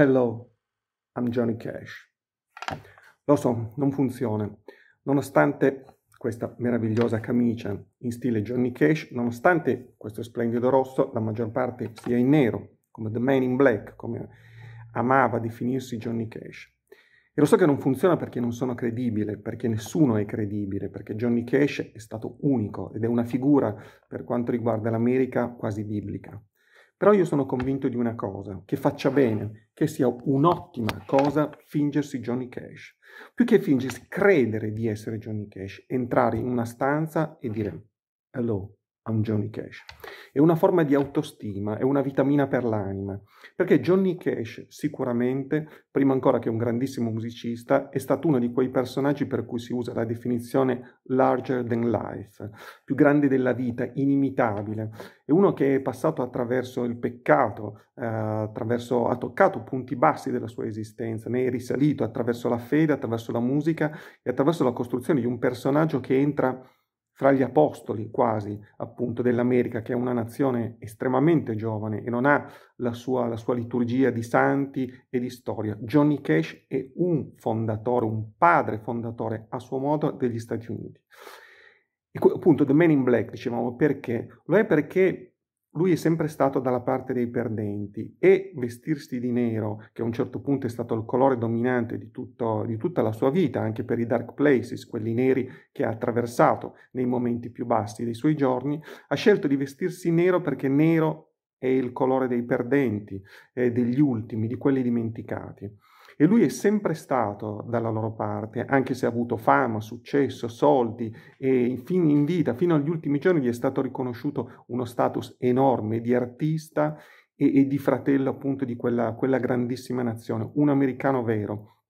Hello, I'm Johnny Cash. Lo so, non funziona. Nonostante questa meravigliosa camicia in stile Johnny Cash, nonostante questo splendido rosso, la maggior parte sia in nero, come The Man in Black, come amava definirsi Johnny Cash. E lo so che non funziona perché non sono credibile, perché nessuno è credibile, perché Johnny Cash è stato unico ed è una figura per quanto riguarda l'America quasi biblica. Però io sono convinto di una cosa, che faccia bene, che sia un'ottima cosa fingersi Johnny Cash. Più che fingersi, credere di essere Johnny Cash, entrare in una stanza e dire hello, un Johnny Cash. È una forma di autostima, è una vitamina per l'anima, perché Johnny Cash sicuramente, prima ancora che un grandissimo musicista, è stato uno di quei personaggi per cui si usa la definizione larger than life, più grande della vita, inimitabile. È uno che è passato attraverso il peccato, eh, attraverso, ha toccato punti bassi della sua esistenza, ne è risalito attraverso la fede, attraverso la musica e attraverso la costruzione di un personaggio che entra fra gli apostoli quasi appunto dell'America, che è una nazione estremamente giovane e non ha la sua, la sua liturgia di santi e di storia. Johnny Cash è un fondatore, un padre fondatore a suo modo degli Stati Uniti. E appunto The Man in Black, dicevamo, perché? Lo è perché lui è sempre stato dalla parte dei perdenti e vestirsi di nero, che a un certo punto è stato il colore dominante di, tutto, di tutta la sua vita, anche per i dark places, quelli neri che ha attraversato nei momenti più bassi dei suoi giorni, ha scelto di vestirsi nero perché nero è il colore dei perdenti, eh, degli ultimi, di quelli dimenticati. E lui è sempre stato dalla loro parte, anche se ha avuto fama, successo, soldi e fin in vita, fino agli ultimi giorni gli è stato riconosciuto uno status enorme di artista e, e di fratello appunto di quella, quella grandissima nazione, un americano vero.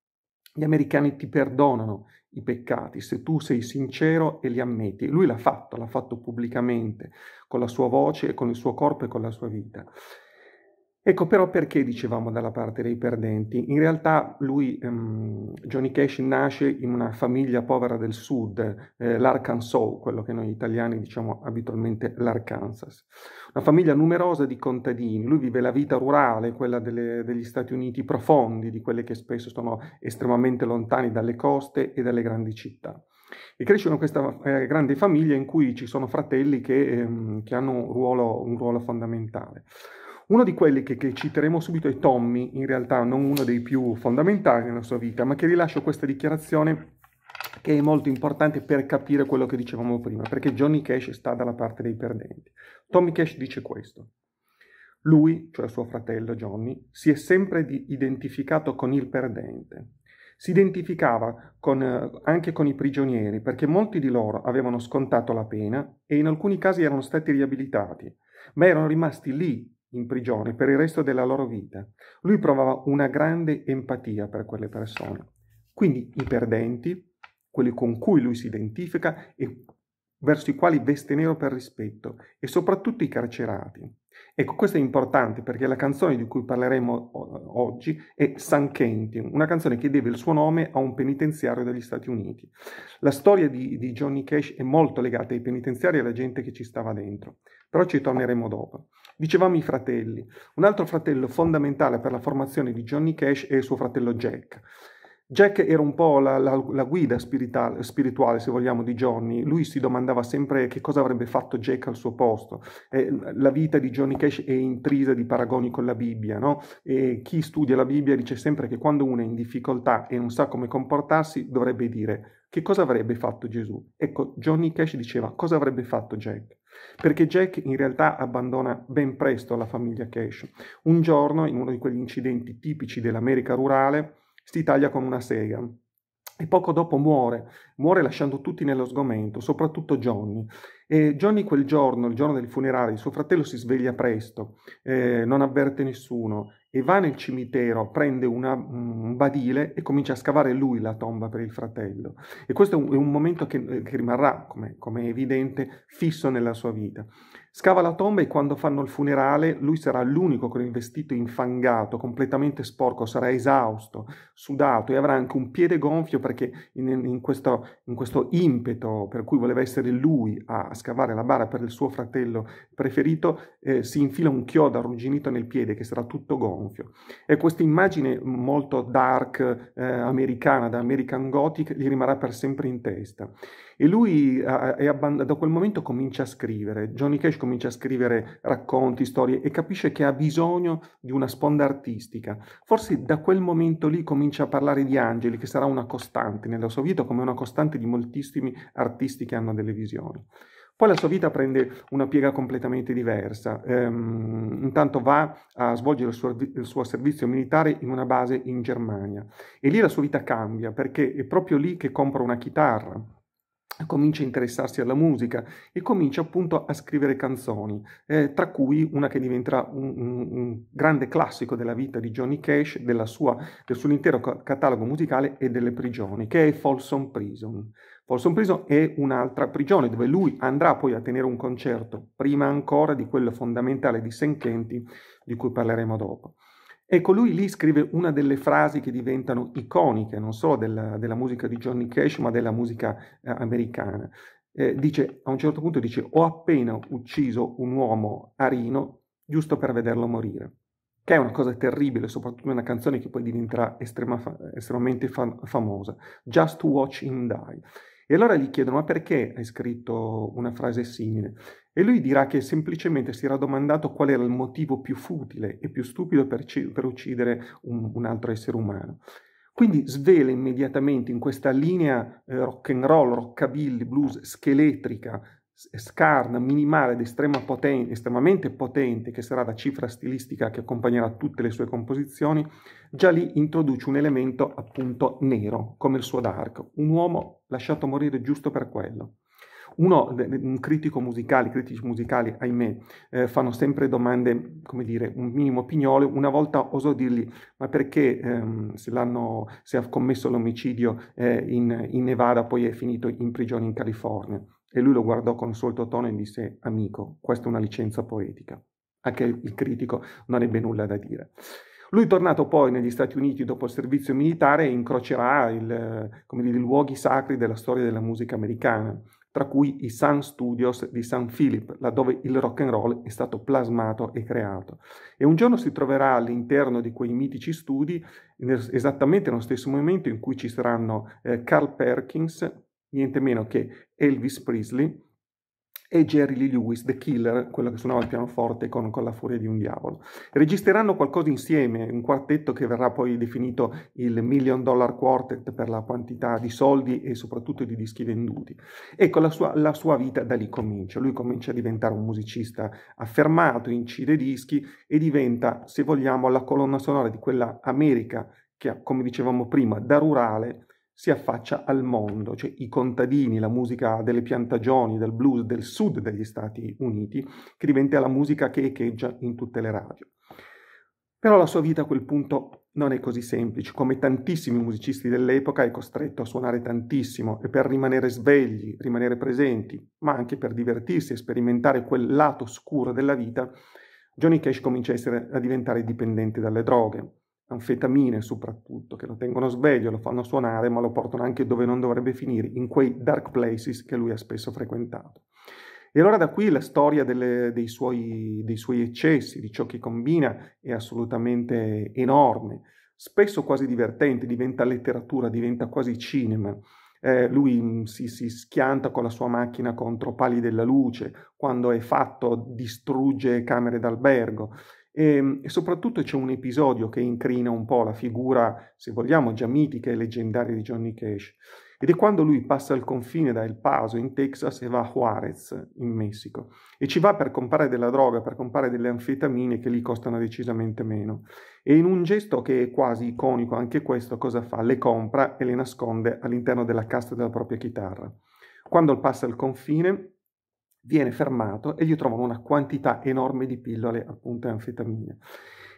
Gli americani ti perdonano i peccati, se tu sei sincero e li ammetti. Lui l'ha fatto, l'ha fatto pubblicamente, con la sua voce e con il suo corpo e con la sua vita. Ecco però perché dicevamo dalla parte dei perdenti. In realtà lui, um, Johnny Cash, nasce in una famiglia povera del sud, eh, l'Arkansas, quello che noi italiani diciamo abitualmente l'Arkansas. Una famiglia numerosa di contadini. Lui vive la vita rurale, quella delle, degli Stati Uniti profondi, di quelle che spesso sono estremamente lontani dalle coste e dalle grandi città. E cresce in questa eh, grande famiglia in cui ci sono fratelli che, ehm, che hanno un ruolo, un ruolo fondamentale. Uno di quelli che, che, citeremo subito è Tommy, in realtà non uno dei più fondamentali nella sua vita, ma che rilascio questa dichiarazione che è molto importante per capire quello che dicevamo prima, perché Johnny Cash sta dalla parte dei perdenti. Tommy Cash dice questo. Lui, cioè suo fratello Johnny, si è sempre identificato con il perdente. Si identificava con, eh, anche con i prigionieri perché molti di loro avevano scontato la pena e in alcuni casi erano stati riabilitati, ma erano rimasti lì in prigione per il resto della loro vita. Lui provava una grande empatia per quelle persone. Quindi i perdenti, quelli con cui lui si identifica e verso i quali veste nero per rispetto, e soprattutto i carcerati. Ecco, questo è importante perché la canzone di cui parleremo oggi è San Quentin, una canzone che deve il suo nome a un penitenziario degli Stati Uniti. La storia di, di Johnny Cash è molto legata ai penitenziari e alla gente che ci stava dentro, però ci torneremo dopo. Dicevamo i fratelli. Un altro fratello fondamentale per la formazione di Johnny Cash è il suo fratello Jack. Jack era un po' la, la, la guida spirituale, se vogliamo, di Johnny. Lui si domandava sempre che cosa avrebbe fatto Jack al suo posto. Eh, la vita di Johnny Cash è intrisa di paragoni con la Bibbia, no? E chi studia la Bibbia dice sempre che quando uno è in difficoltà e non sa come comportarsi, dovrebbe dire che cosa avrebbe fatto Gesù. Ecco, Johnny Cash diceva cosa avrebbe fatto Jack perché Jack in realtà abbandona ben presto la famiglia Cash. Un giorno, in uno di quegli incidenti tipici dell'America rurale, si taglia con una sega e poco dopo muore, muore lasciando tutti nello sgomento, soprattutto Johnny. E Johnny quel giorno, il giorno del funerale, suo fratello si sveglia presto, eh, non avverte nessuno, e va nel cimitero, prende una, un badile e comincia a scavare lui la tomba per il fratello. E questo è un, è un momento che, eh, che rimarrà, come, come è evidente, fisso nella sua vita. Scava la tomba e quando fanno il funerale lui sarà l'unico con il vestito infangato, completamente sporco, sarà esausto, sudato e avrà anche un piede gonfio perché in, in, questo, in questo, impeto per cui voleva essere lui a scavare la bara per il suo fratello preferito eh, si infila un chiodo arrugginito nel piede che sarà tutto gonfio. E questa immagine molto dark eh, americana da American Gothic gli rimarrà per sempre in testa. E lui abband- da quel momento comincia a scrivere, Johnny Cash comincia a scrivere racconti, storie e capisce che ha bisogno di una sponda artistica. Forse da quel momento lì comincia a parlare di angeli, che sarà una costante nella sua vita, come una costante di moltissimi artisti che hanno delle visioni. Poi la sua vita prende una piega completamente diversa. Ehm, intanto va a svolgere il suo, il suo, servizio militare in una base in Germania e lì la sua vita cambia perché è proprio lì che compra una chitarra comincia a interessarsi alla musica e comincia appunto a scrivere canzoni, eh, tra cui una che diventerà un, un, un, grande classico della vita di Johnny Cash, sua, del suo intero catalogo musicale e delle prigioni, che è Folsom Prison. Folsom Prison è un'altra prigione dove lui andrà poi a tenere un concerto, prima ancora di quello fondamentale di St. Kenty, di cui parleremo dopo. Ecco, lui lì scrive una delle frasi che diventano iconiche, non solo della, della musica di Johnny Cash, ma della musica eh, americana. Eh, dice, a un certo punto dice, ho appena ucciso un uomo arino giusto per vederlo morire, che è una cosa terribile, soprattutto in una canzone che poi diventerà estrema, estremamente fam- famosa, Just to Watch Him Die. E allora gli chiedono, ma perché hai scritto una frase simile? E lui dirà che semplicemente si era domandato qual era il motivo più futile e più stupido per, per uccidere un, un altro essere umano. Quindi svela immediatamente in questa linea eh, rock and roll, rockabilly, blues scheletrica scarna, minimale ed poten- estremamente potente, che sarà la cifra stilistica che accompagnerà tutte le sue composizioni, già lì introduce un elemento appunto nero, come il suo dark, un uomo lasciato morire giusto per quello. Uno, un critico musicale, critici musicali, ahimè, eh, fanno sempre domande, come dire, un minimo pignole. Una volta osò dirgli, ma perché ehm, se, se, ha commesso l'omicidio eh, in, in Nevada poi è finito in prigione in California? E lui lo guardò con il solito tono e disse, amico, questa è una licenza poetica. Anche il critico non ebbe nulla da dire. Lui tornato poi negli Stati Uniti dopo il servizio militare incrocerà il, dire, i luoghi sacri della storia della musica americana, tra cui i Sun Studios di St. Philip, laddove il rock and roll è stato plasmato e creato. E un giorno si troverà all'interno di quei mitici studi, esattamente nello stesso momento in cui ci saranno eh, Carl Perkins, niente meno che Elvis Presley e Jerry Lee Lewis, The Killer, quello che suonava il pianoforte con, con la furia di un diavolo. Registeranno qualcosa insieme, un quartetto che verrà poi definito il Million Dollar Quartet per la quantità di soldi e soprattutto di dischi venduti. Ecco, la sua, la sua vita da lì comincia. Lui comincia a diventare un musicista affermato, incide dischi e diventa, se vogliamo, la colonna sonora di quella America che, come dicevamo prima, da rurale si affaccia al mondo, cioè i contadini, la musica delle piantagioni, del blues del sud degli Stati Uniti, che diventa la musica che echeggia in tutte le radio. Però la sua vita a quel punto non è così semplice, come tantissimi musicisti dell'epoca è costretto a suonare tantissimo e per rimanere svegli, rimanere presenti, ma anche per divertirsi e sperimentare quel lato scuro della vita, Johnny Cash comincia a, essere, a diventare dipendente dalle droghe, anfetamine soprattutto, che lo tengono sveglio, lo fanno suonare, ma lo portano anche dove non dovrebbe finire, in quei dark places che lui ha spesso frequentato. E allora da qui la storia delle, dei, suoi, dei suoi eccessi, di ciò che combina, è assolutamente enorme, spesso quasi divertente, diventa letteratura, diventa quasi cinema. Eh, lui mm, si, si, schianta con la sua macchina contro pali della luce, quando è fatto distrugge camere d'albergo, e, ehm, e, soprattutto c'è un episodio che incrina un po' la figura, se vogliamo, già mitica e leggendaria di Johnny Cash. Ed è quando lui passa il confine da El Paso in Texas e va a Juarez in Messico e ci va per comprare della droga, per comprare delle anfetamine che lì costano decisamente meno. E in un gesto che è quasi iconico anche questo, cosa fa? Le compra e le nasconde all'interno della casta della propria chitarra. Quando passa il confine, viene fermato e gli trovano una quantità enorme di pillole, appunto, e anfetamine.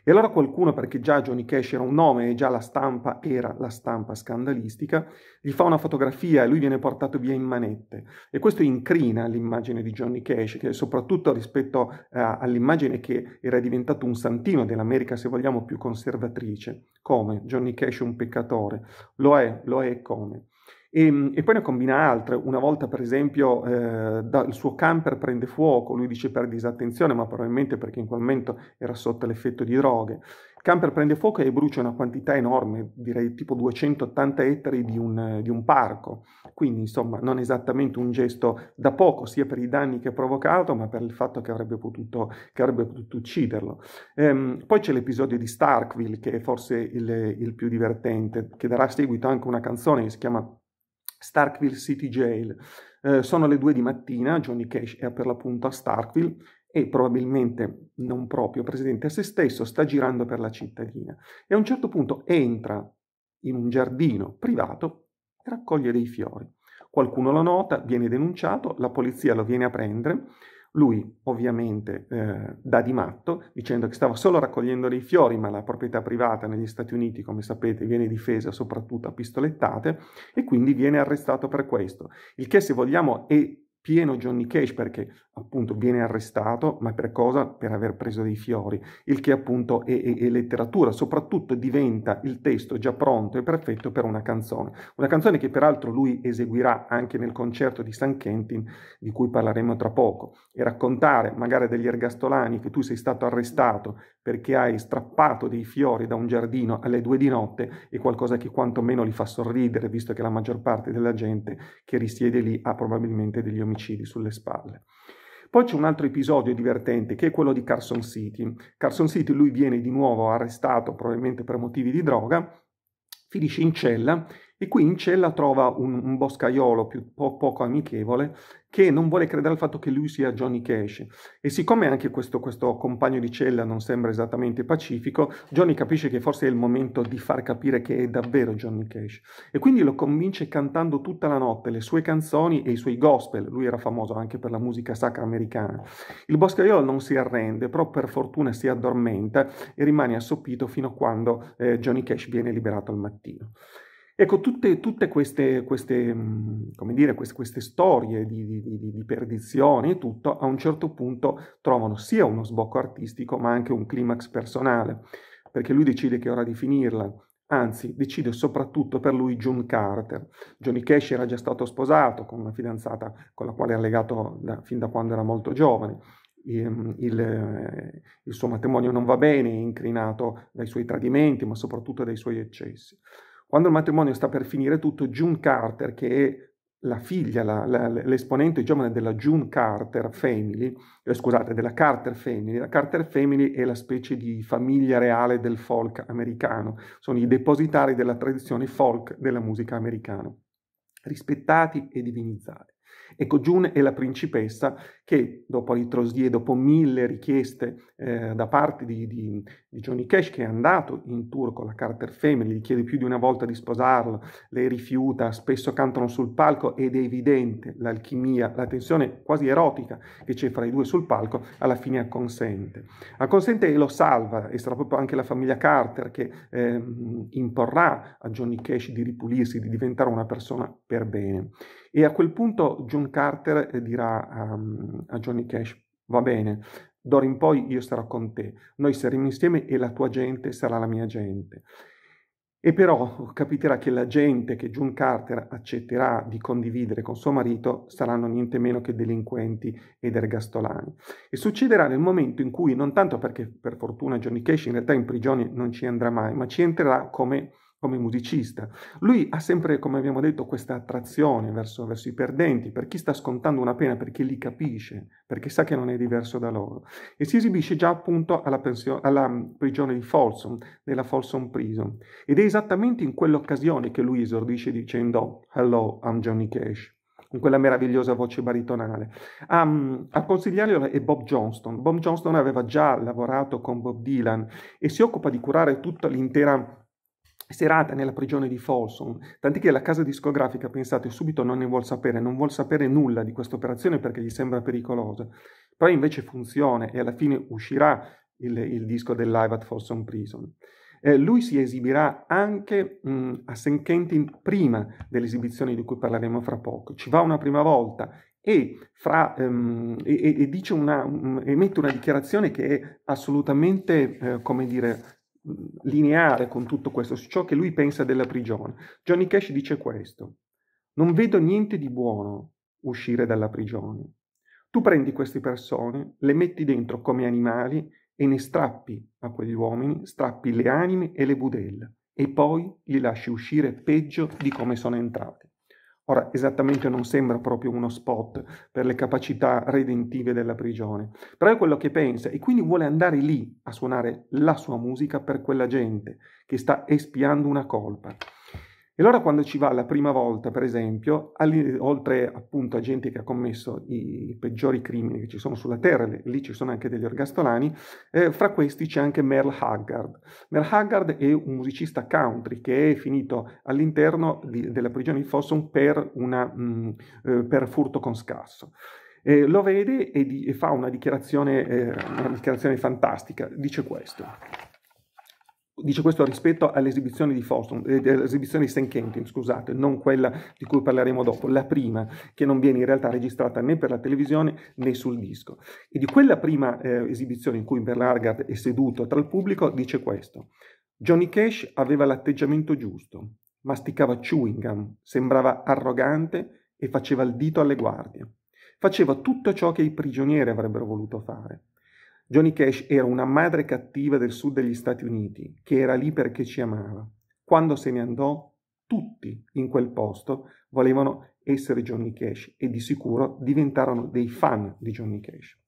E allora qualcuno, perché già Johnny Cash era un nome e già la stampa era la stampa scandalistica, gli fa una fotografia e lui viene portato via in manette. E questo incrina l'immagine di Johnny Cash, che soprattutto rispetto eh, all'immagine che era diventato un santino dell'America, se vogliamo, più conservatrice. Come? Johnny Cash è un peccatore. Lo è, lo è come. E, ehm, e, poi ne combina altre, una volta per esempio eh, da, il suo camper prende fuoco, lui dice per disattenzione, ma probabilmente perché in quel momento era sotto l'effetto di droghe. Il camper prende fuoco e brucia una quantità enorme, direi tipo 280 ettari di un, di un parco, quindi insomma non esattamente un gesto da poco sia per i danni che ha provocato, ma per il fatto che avrebbe potuto, che avrebbe potuto ucciderlo. Ehm, poi c'è l'episodio di Starkville che è forse il, il più divertente, che darà seguito anche a una canzone che si chiama Starkville City Jail. Eh, sono le due di mattina, Johnny Cash è per l'appunto a Starkville e probabilmente non proprio presidente a se stesso, sta girando per la cittadina e a un certo punto entra in un giardino privato e raccoglie dei fiori. Qualcuno lo nota, viene denunciato, la polizia lo viene a prendere lui ovviamente eh, dà di matto dicendo che stava solo raccogliendo dei fiori, ma la proprietà privata negli Stati Uniti, come sapete, viene difesa soprattutto a pistolettate e quindi viene arrestato per questo. Il che, se vogliamo, è pieno Johnny Cash perché appunto viene arrestato, ma per cosa? Per aver preso dei fiori, il che appunto è, è, è, letteratura, soprattutto diventa il testo già pronto e perfetto per una canzone, una canzone che peraltro lui eseguirà anche nel concerto di San Quentin, di cui parleremo tra poco, e raccontare magari degli ergastolani che tu sei stato arrestato, perché hai strappato dei fiori da un giardino alle due di notte è qualcosa che quantomeno li fa sorridere, visto che la maggior parte della gente che risiede lì ha probabilmente degli omicidi sulle spalle. Poi c'è un altro episodio divertente che è quello di Carson City. Carson City lui viene di nuovo arrestato probabilmente per motivi di droga, finisce in cella e qui in cella trova un, un boscaiolo più, po- poco amichevole che non vuole credere al fatto che lui sia Johnny Cash. E siccome anche questo, questo compagno di cella non sembra esattamente pacifico, Johnny capisce che forse è il momento di far capire che è davvero Johnny Cash. E quindi lo convince cantando tutta la notte le sue canzoni e i suoi gospel. Lui era famoso anche per la musica sacra americana. Il boscaiolo non si arrende, però per fortuna si addormenta e rimane assopito fino a quando eh, Johnny Cash viene liberato al mattino. Ecco, tutte, tutte queste, queste, mm, dire, queste, queste, storie di, di, di perdizione e tutto, a un certo punto trovano sia uno sbocco artistico, ma anche un climax personale, perché lui decide che è ora di finirla. Anzi, decide soprattutto per lui June Carter. Johnny Cash era già stato sposato con una fidanzata con la quale era legato da, fin da quando era molto giovane. Ehm, il, eh, il suo matrimonio non va bene, è incrinato dai suoi tradimenti, ma soprattutto dai suoi eccessi. Quando il matrimonio sta per finire tutto, June Carter, che è la figlia, la, la, l'esponente giovane della June Carter Family, eh, scusate, della Carter Family. La Carter Family è la specie di famiglia reale del folk americano, sono i depositari della tradizione folk della musica americana, rispettati e divinizzati. Ecco, June è la principessa che, dopo ritrosie, dopo mille richieste eh, da parte di, di, di, Johnny Cash, che è andato in tour con la Carter Family, gli chiede più di una volta di sposarlo, lei rifiuta, spesso cantano sul palco ed è evidente l'alchimia, la tensione quasi erotica che c'è fra i due sul palco, alla fine acconsente. Acconsente e lo salva, e sarà proprio anche la famiglia Carter che eh, imporrà a Johnny Cash di ripulirsi, di diventare una persona per bene. E a quel punto John Carter eh, dirà a, ehm, a Johnny Cash, va bene, d'ora in poi io sarò con te, noi saremo insieme e la tua gente sarà la mia gente. E però capiterà che la gente che June Carter accetterà di condividere con suo marito saranno niente meno che delinquenti ed ergastolani. E succederà nel momento in cui, non tanto perché per fortuna Johnny Cash in realtà in prigione non ci andrà mai, ma ci entrerà come come musicista. Lui ha sempre, come abbiamo detto, questa attrazione verso, verso, i perdenti, per chi sta scontando una pena, perché li capisce, perché sa che non è diverso da loro. E si esibisce già appunto alla, pension- alla prigione di Folsom, nella Folsom Prison. Ed è esattamente in quell'occasione che lui esordisce dicendo Hello, I'm Johnny Cash con quella meravigliosa voce baritonale. Um, a consigliarglielo è Bob Johnston. Bob Johnston aveva già lavorato con Bob Dylan e si occupa di curare tutta l'intera serata nella prigione di Folsom, tant'è che la casa discografica, pensate, subito non ne vuol sapere, non vuol sapere nulla di questa operazione perché gli sembra pericolosa, poi invece funziona e alla fine uscirà il, il disco del live at Folsom Prison. Eh, lui si esibirà anche mh, mm, a St. Quentin prima dell'esibizione di cui parleremo fra poco, ci va una prima volta e, fra, um, e, e, una, um, emette una dichiarazione che è assolutamente, eh, come dire, lineare con tutto questo, su ciò che lui pensa della prigione. Johnny Cash dice questo, non vedo niente di buono uscire dalla prigione. Tu prendi queste persone, le metti dentro come animali e ne strappi a quegli uomini, strappi le anime e le budella e poi li lasci uscire peggio di come sono entrati. Ora, esattamente non sembra proprio uno spot per le capacità redentive della prigione, però è quello che pensa e quindi vuole andare lì a suonare la sua musica per quella gente che sta espiando una colpa. E allora quando ci va la prima volta, per esempio, oltre appunto a gente che ha commesso i, peggiori crimini che ci sono sulla Terra, lì ci sono anche degli orgastolani, eh, fra questi c'è anche Merle Haggard. Merle Haggard è un musicista country che è finito all'interno di- della prigione di Fossum per, una, mh, mm, eh, per furto con scasso. Eh, lo vede e, di- e, fa una dichiarazione, eh, una dichiarazione fantastica, dice questo. Dice questo rispetto all'esibizione di, Foston, eh, all'esibizione di St. Kentin, scusate, non quella di cui parleremo dopo, la prima, che non viene in realtà registrata né per la televisione né sul disco. E di quella prima eh, esibizione in cui Bernard è seduto tra il pubblico, dice questo. Johnny Cash aveva l'atteggiamento giusto, masticava chewing gum, sembrava arrogante e faceva il dito alle guardie. Faceva tutto ciò che i prigionieri avrebbero voluto fare. Johnny Cash era una madre cattiva del sud degli Stati Uniti, che era lì perché ci amava. Quando se ne andò, tutti in quel posto volevano essere Johnny Cash e di sicuro diventarono dei fan di Johnny Cash.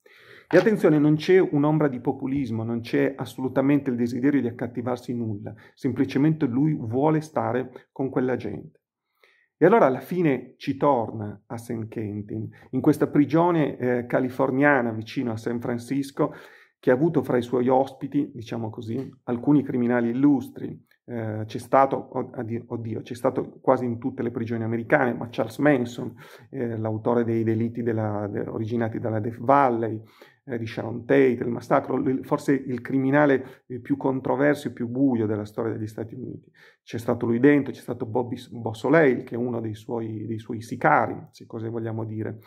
E attenzione, non c'è un'ombra di populismo, non c'è assolutamente il desiderio di accattivarsi nulla, semplicemente lui vuole stare con quella gente. E allora alla fine ci torna a St. Quentin, in questa prigione eh, californiana vicino a San Francisco, che ha avuto fra i suoi ospiti, diciamo così, alcuni criminali illustri, eh, c'è stato, oddio, c'è stato quasi in tutte le prigioni americane, ma Charles Manson, eh, l'autore dei delitti della, de, originati dalla Death Valley, eh, di Sharon Tate, il massacro, forse il criminale eh, più controverso e più buio della storia degli Stati Uniti. C'è stato lui dentro, c'è stato Bobby Bossoleil, che è uno dei suoi, dei suoi sicari, se così vogliamo dire.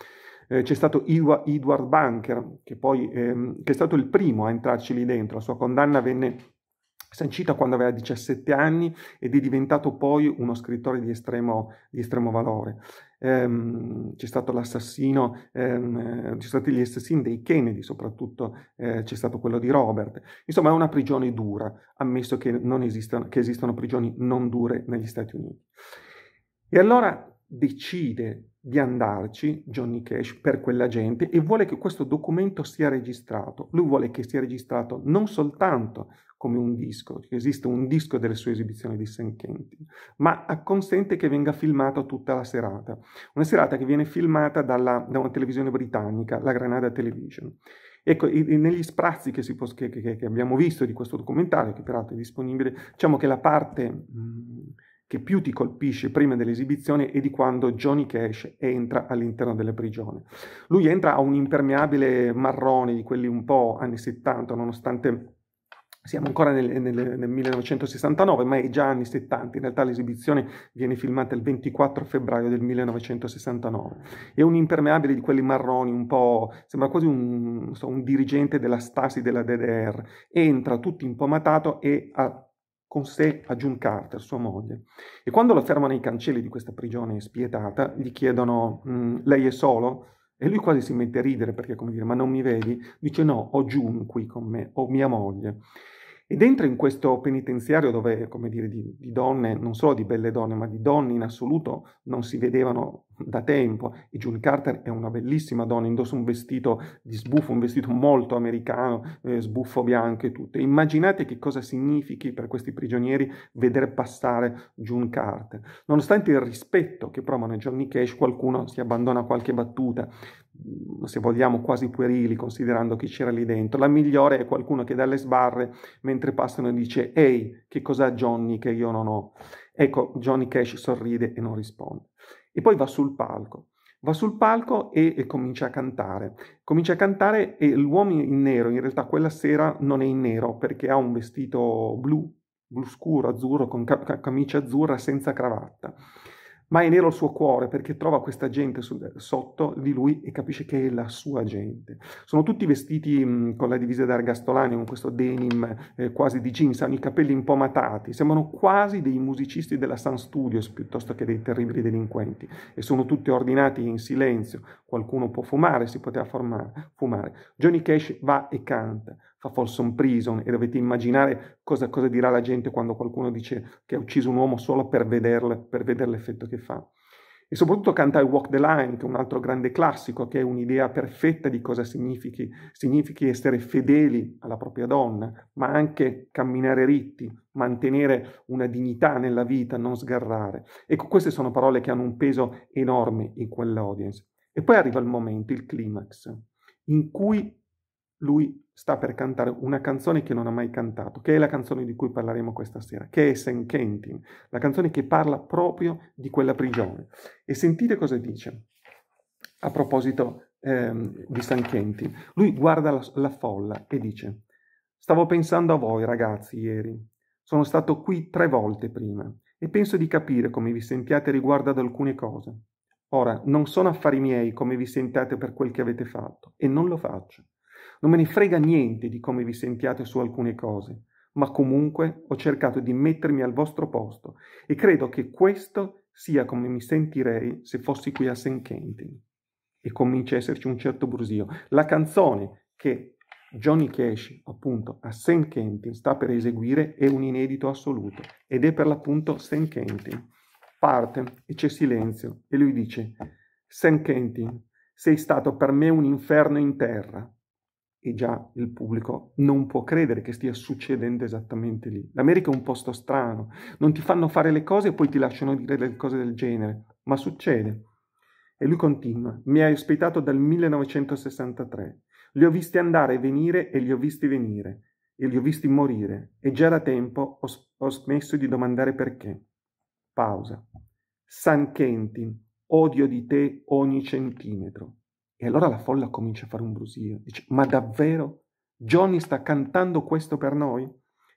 Eh, c'è stato Edward Bunker, che poi ehm, che è stato il primo a entrarci lì dentro. La sua condanna venne sancita quando aveva 17 anni ed è diventato poi uno scrittore di estremo, di estremo valore. Ehm, c'è stato l'assassino, ehm, ci sono stati gli assassini dei Kennedy, soprattutto eh, c'è stato quello di Robert. Insomma, è una prigione dura, ammesso che, esistono, che esistano prigioni non dure negli Stati Uniti. E allora decide di andarci Johnny Cash per quella gente e vuole che questo documento sia registrato. Lui vuole che sia registrato non soltanto come un disco, esiste un disco delle sue esibizioni di St. Kentin, ma consente che venga filmato tutta la serata. Una serata che viene filmata dalla, da una televisione britannica, la Granada Television. Ecco, negli sprazzi che, può, che, che, che, abbiamo visto di questo documentario, che peraltro è disponibile, diciamo che la parte mh, che più ti colpisce prima dell'esibizione è di quando Johnny Cash entra all'interno della prigione. Lui entra a un impermeabile marrone di quelli un po' anni 70, nonostante siamo ancora nel, nel, nel, 1969, ma è già anni 70. In realtà l'esibizione viene filmata il 24 febbraio del 1969. È un impermeabile di quelli marroni, un po'. sembra quasi un, so, un dirigente della Stasi della DDR. Entra tutto impomatato e ha con sé a June Carter, sua moglie. E quando lo fermano ai cancelli di questa prigione spietata, gli chiedono: mm, Lei è solo? E lui quasi si mette a ridere perché, come dire, ma non mi vedi? Dice: No, ho June qui con me, ho mia moglie. Ed entra in questo penitenziario dove, come dire, di, di, donne, non solo di belle donne, ma di donne in assoluto non si vedevano da tempo. E June Carter è una bellissima donna, indossa un vestito di sbuffo, un vestito molto americano, eh, sbuffo bianco e tutto. immaginate che cosa significhi per questi prigionieri vedere passare June Carter. Nonostante il rispetto che provano Johnny Cash, qualcuno si abbandona a qualche battuta, Mm, se vogliamo, quasi puerili, considerando chi c'era lì dentro. La migliore è qualcuno che dalle sbarre, mentre passano, dice «Ehi, che cos'ha Johnny che io non ho?» Ecco, Johnny Cash sorride e non risponde. E poi va sul palco. Va sul palco e, e comincia a cantare. Comincia a cantare e l'uomo in nero, in realtà quella sera non è in nero perché ha un vestito blu, blu scuro, azzurro, con camicia azzurra senza cravatta ma è nero il suo cuore perché trova questa gente sotto di lui e capisce che è la sua gente. Sono tutti vestiti mh, con la divisa d'Argastolani, con questo denim eh, quasi di jeans, hanno i capelli impomatati, sembrano quasi dei musicisti della Sun Studios piuttosto che dei terribili delinquenti e sono tutti ordinati in silenzio, qualcuno può fumare, si poteva formare, fumare. Johnny Cash va e canta, fa Folsom Prison e dovete immaginare cosa, cosa dirà la gente quando qualcuno dice che ha ucciso un uomo solo per, vederlo, per vedere l'effetto che fa. E soprattutto canta I Walk the Line, che è un altro grande classico, che è un'idea perfetta di cosa significhi. Significhi essere fedeli alla propria donna, ma anche camminare ritti, mantenere una dignità nella vita, non sgarrare. Ecco, queste sono parole che hanno un peso enorme in quell'audience. E poi arriva il momento, il climax, in cui lui sta per cantare una canzone che non ha mai cantato, che è la canzone di cui parleremo questa sera, che è St. Kentin, la canzone che parla proprio di quella prigione. E sentite cosa dice a proposito ehm, di St. Kentin. Lui guarda la, la folla e dice, stavo pensando a voi ragazzi ieri, sono stato qui tre volte prima e penso di capire come vi sentiate riguardo ad alcune cose. Ora, non sono affari miei come vi sentiate per quel che avete fatto e non lo faccio non me ne frega niente di come vi sentiate su alcune cose, ma comunque ho cercato di mettermi al vostro posto e credo che questo sia come mi sentirei se fossi qui a St. Kentin. E comincia a esserci un certo brusio. La canzone che Johnny Cash, appunto, a St. Kentin sta per eseguire è un inedito assoluto ed è per l'appunto St. Kentin. Parte e c'è silenzio e lui dice St. Kentin, sei stato per me un inferno in terra e già il pubblico non può credere che stia succedendo esattamente lì. L'America è un posto strano, non ti fanno fare le cose e poi ti lasciano dire delle cose del genere, ma succede. E lui continua, mi hai ospitato dal 1963, li ho visti andare e venire e li ho visti venire, e li ho visti morire, e già da tempo ho, ho smesso di domandare perché. Pausa. San Kentin, odio di te ogni centimetro. E allora la folla comincia a fare un brusio. Dice, ma davvero? Johnny sta cantando questo per noi?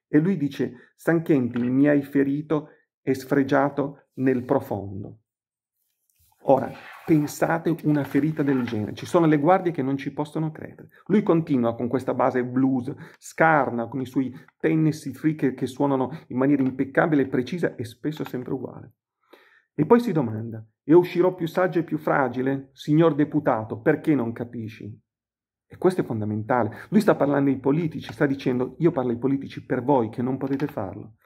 E lui dice, San Chenti, mi hai ferito e sfregiato nel profondo. Ora, pensate una ferita del genere. Ci sono le guardie che non ci possono credere. Lui continua con questa base blues, scarna, con i suoi Tennessee free che, che suonano in maniera impeccabile precisa e spesso sempre uguale. E poi si domanda, e uscirò più saggio e più fragile, signor deputato, perché non capisci? E questo è fondamentale. Lui sta parlando ai politici, sta dicendo io parlo ai politici per voi che non potete farlo.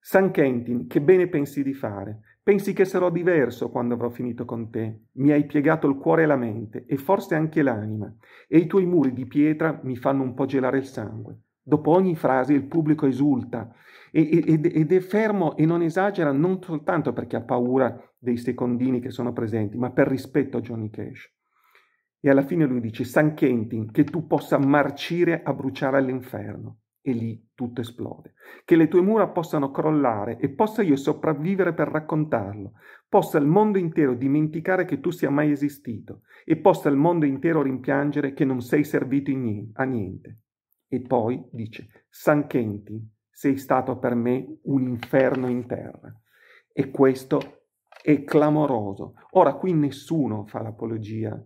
San Kentin, che bene pensi di fare? Pensi che sarò diverso quando avrò finito con te? Mi hai piegato il cuore e la mente, e forse anche l'anima, e i tuoi muri di pietra mi fanno un po' gelare il sangue. Dopo ogni frase il pubblico esulta ed è fermo e non esagera non soltanto perché ha paura dei secondini che sono presenti, ma per rispetto a Johnny Cash. E alla fine lui dice, San Kentin, che tu possa marcire a bruciare all'inferno. E lì tutto esplode. Che le tue mura possano crollare e possa io sopravvivere per raccontarlo. Possa il mondo intero dimenticare che tu sia mai esistito. E possa il mondo intero rimpiangere che non sei servito niente, a niente. E poi dice, San Kentin, sei stato per me un inferno in terra. E questo è è clamoroso. Ora, qui nessuno fa l'apologia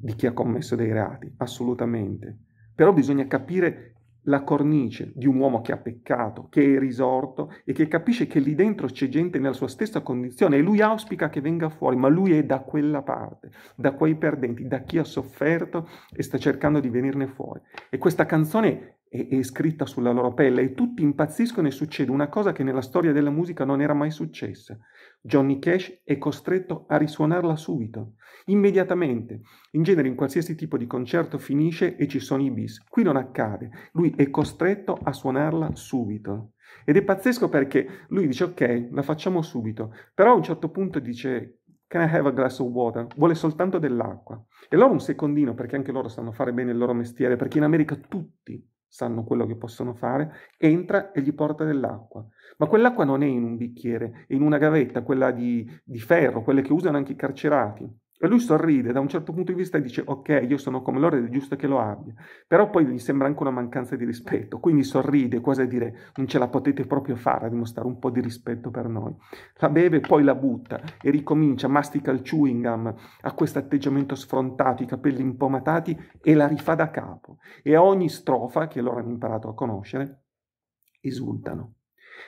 di chi ha commesso dei reati, assolutamente. Però bisogna capire la cornice di un uomo che ha peccato, che è risorto e che capisce che lì dentro c'è gente nella sua stessa condizione e lui auspica che venga fuori, ma lui è da quella parte, da quei perdenti, da chi ha sofferto e sta cercando di venirne fuori. E questa canzone è, e scritta sulla loro pelle e tutti impazziscono e succede una cosa che nella storia della musica non era mai successa. Johnny Cash è costretto a risuonarla subito, immediatamente. In genere in qualsiasi tipo di concerto finisce e ci sono i bis. Qui non accade, lui è costretto a suonarla subito. Ed è pazzesco perché lui dice ok, la facciamo subito, però a un certo punto dice Can I have a glass of water? Vuole soltanto dell'acqua. E loro un secondino, perché anche loro sanno fare bene il loro mestiere, perché in America tutti sanno quello che possono fare, entra e gli porta dell'acqua. Ma quell'acqua non è in un bicchiere, è in una gavetta, quella di, di ferro, quelle che usano anche i carcerati. E lui sorride da un certo punto di vista e dice ok, io sono come loro ed è giusto che lo abbia, però poi gli sembra anche una mancanza di rispetto, quindi sorride quasi a dire non ce la potete proprio fare a dimostrare un po' di rispetto per noi. La beve, poi la butta e ricomincia, mastica il chewing gum, ha questo atteggiamento sfrontato, i capelli impomatati e la rifà da capo. E a ogni strofa, che loro hanno imparato a conoscere, esultano.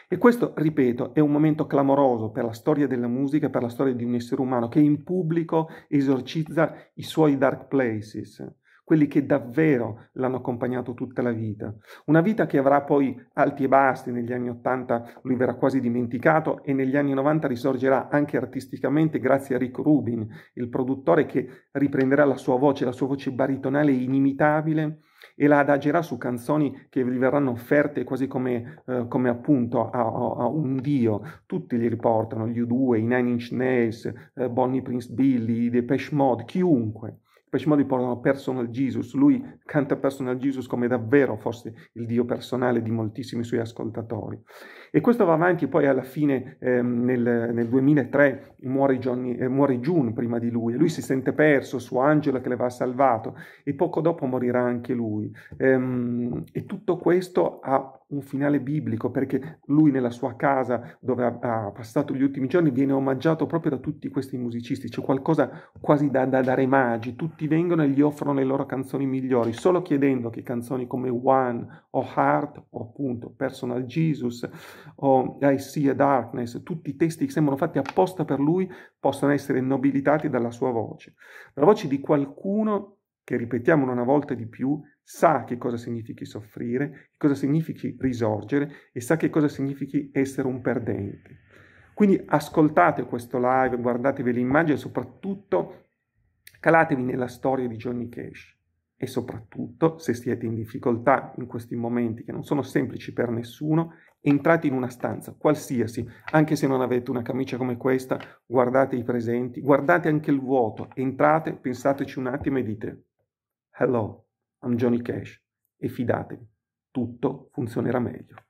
E questo, ripeto, è un momento clamoroso per la storia della musica, per la storia di un essere umano che in pubblico esorcizza i suoi dark places, quelli che davvero l'hanno accompagnato tutta la vita. Una vita che avrà poi alti e bassi, negli anni Ottanta lui verrà quasi dimenticato e negli anni 90 risorgerà anche artisticamente grazie a Rick Rubin, il produttore che riprenderà la sua voce, la sua voce baritonale inimitabile e la adaggerà su canzoni che gli verranno offerte quasi come, eh, come appunto a, a, un dio. Tutti li riportano, gli U2, i Nine Inch Nails, eh, Bonnie Prince Billy, i Depeche Mode, chiunque. Depeche Mode portano Personal Jesus, lui canta Personal Jesus come davvero fosse il Dio personale di moltissimi suoi ascoltatori. E questo va avanti, poi alla fine ehm, nel, nel, 2003 muore, Johnny, eh, muore, June prima di lui, lui si sente perso, suo angelo che le va salvato, e poco dopo morirà anche lui. Ehm, e tutto questo ha un finale biblico perché lui nella sua casa dove ha, ha passato gli ultimi giorni viene omaggiato proprio da tutti questi musicisti, c'è qualcosa quasi da, da, da magi, tutti vengono e gli offrono le loro canzoni migliori, solo chiedendo che canzoni come One o Heart o appunto Personal Jesus o I See a Darkness, tutti i testi che sembrano fatti apposta per lui, possano essere nobilitati dalla sua voce, la voce di qualcuno che ripetiamo una volta di più sa che cosa significhi soffrire, che cosa significhi risorgere e sa che cosa significhi essere un perdente. Quindi ascoltate questo live, guardatevi l'immagine e soprattutto calatevi nella storia di Johnny Cash e soprattutto se siete in difficoltà in questi momenti che non sono semplici per nessuno, entrate in una stanza, qualsiasi, anche se non avete una camicia come questa, guardate i presenti, guardate anche il vuoto, entrate, pensateci un attimo e dite hello. I'm Johnny Cash e fidatevi, tutto funzionerà meglio.